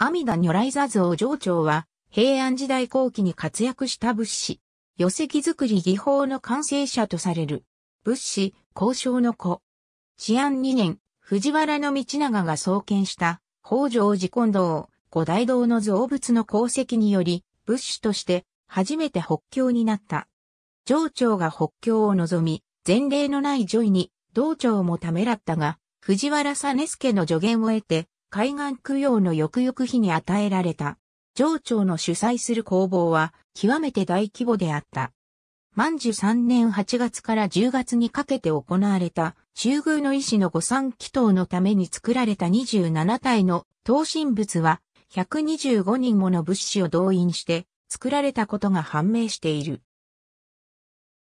阿弥陀如来座像上長は、平安時代後期に活躍した仏師、寄席作り技法の完成者とされる、仏師、交渉の子。治安2年、藤原道長が創建した、北条寺金堂、五大堂の造物の功績により、仏師として、初めて北京になった。上長が北京を望み、前例のない女医に、道長もためらったが、藤原実助の助言を得て、海岸供養の翌々日に与えられた。上長の主催する工房は極めて大規模であった。万寿三年8月から10月にかけて行われた、中宮の医師の御三祈祷のために作られた27体の等身仏は、125人もの物資を動員して作られたことが判明している。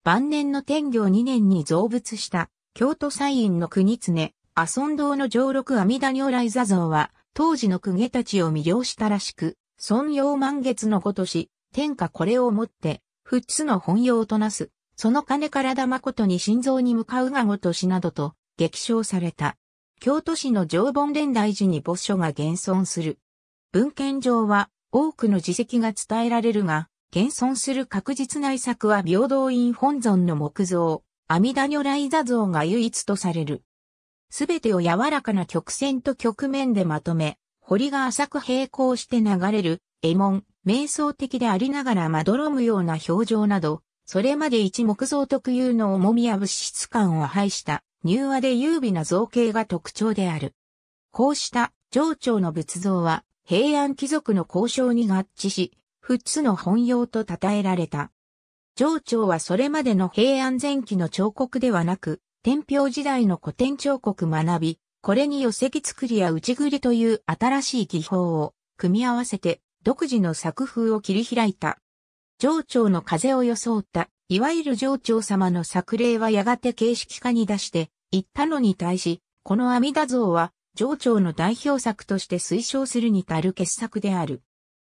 晩年の天行2年に増物した京都西院の国常、阿孫堂の上六阿弥陀如来座像は、当時の公家たちを魅了したらしく、孫陽満月のごとし、天下これをもって、仏つの本用となす、その金からだまことに心臓に向かうがごとしなどと、激称された。京都市の常盆蓮大寺に墓所が現存する。文献上は、多くの自責が伝えられるが、現存する確実な遺作は平等院本尊の木像、阿弥陀如来座像が唯一とされる。すべてを柔らかな曲線と曲面でまとめ、堀が浅く平行して流れる、絵文、瞑想的でありながらまどろむような表情など、それまで一木造特有の重みや物質感を排した、柔和で優美な造形が特徴である。こうした上長の仏像は、平安貴族の交渉に合致し、仏の本用と称えられた。上長はそれまでの平安前期の彫刻ではなく、天平時代の古典彫刻学び、これに寄木作りや内栗という新しい技法を組み合わせて独自の作風を切り開いた。上長の風を装った、いわゆる上長様の作例はやがて形式化に出していったのに対し、この阿弥陀像は上長の代表作として推奨するに足る傑作である。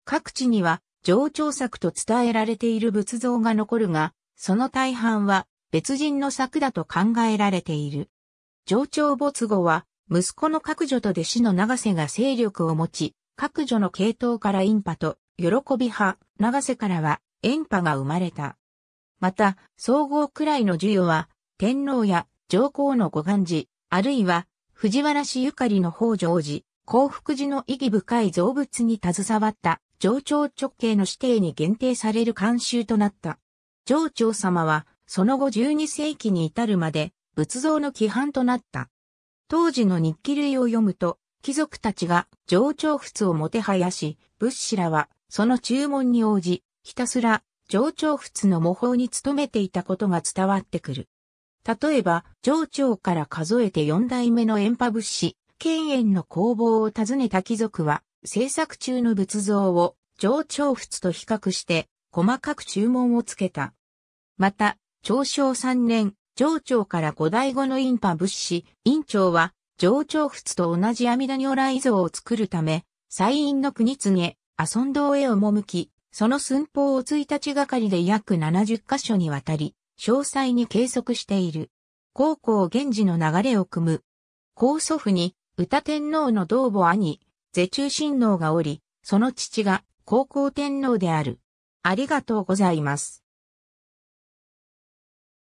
各地には上長作と伝えられている仏像が残るが、その大半は別人の策だと考えられている。上長没後は、息子の各女と弟子の長瀬が勢力を持ち、各女の系統からインパと、喜び派、長瀬からは、円派が生まれた。また、総合くらいの授与は、天皇や上皇の御願寺、あるいは、藤原氏ゆかりの北条寺、幸福寺の意義深い造物に携わった、上長直系の指定に限定される慣習となった。上長様は、その後12世紀に至るまで仏像の規範となった。当時の日記類を読むと、貴族たちが上長仏をもてはやし、仏師らはその注文に応じ、ひたすら上長仏の模倣に努めていたことが伝わってくる。例えば、上長から数えて4代目の円波仏師、剣円の工房を訪ねた貴族は、制作中の仏像を上長仏と比較して、細かく注文をつけた。また、長正三年、上長から五代後の院派仏師、院長は、上長仏と同じ阿弥陀如来像を作るため、西院の国告、阿尊堂へ赴き、その寸法を一日がかりで約七十カ所にわたり、詳細に計測している。高校源氏の流れを組む。高祖父に、歌天皇の同母兄、是中親王がおり、その父が高校天皇である。ありがとうございます。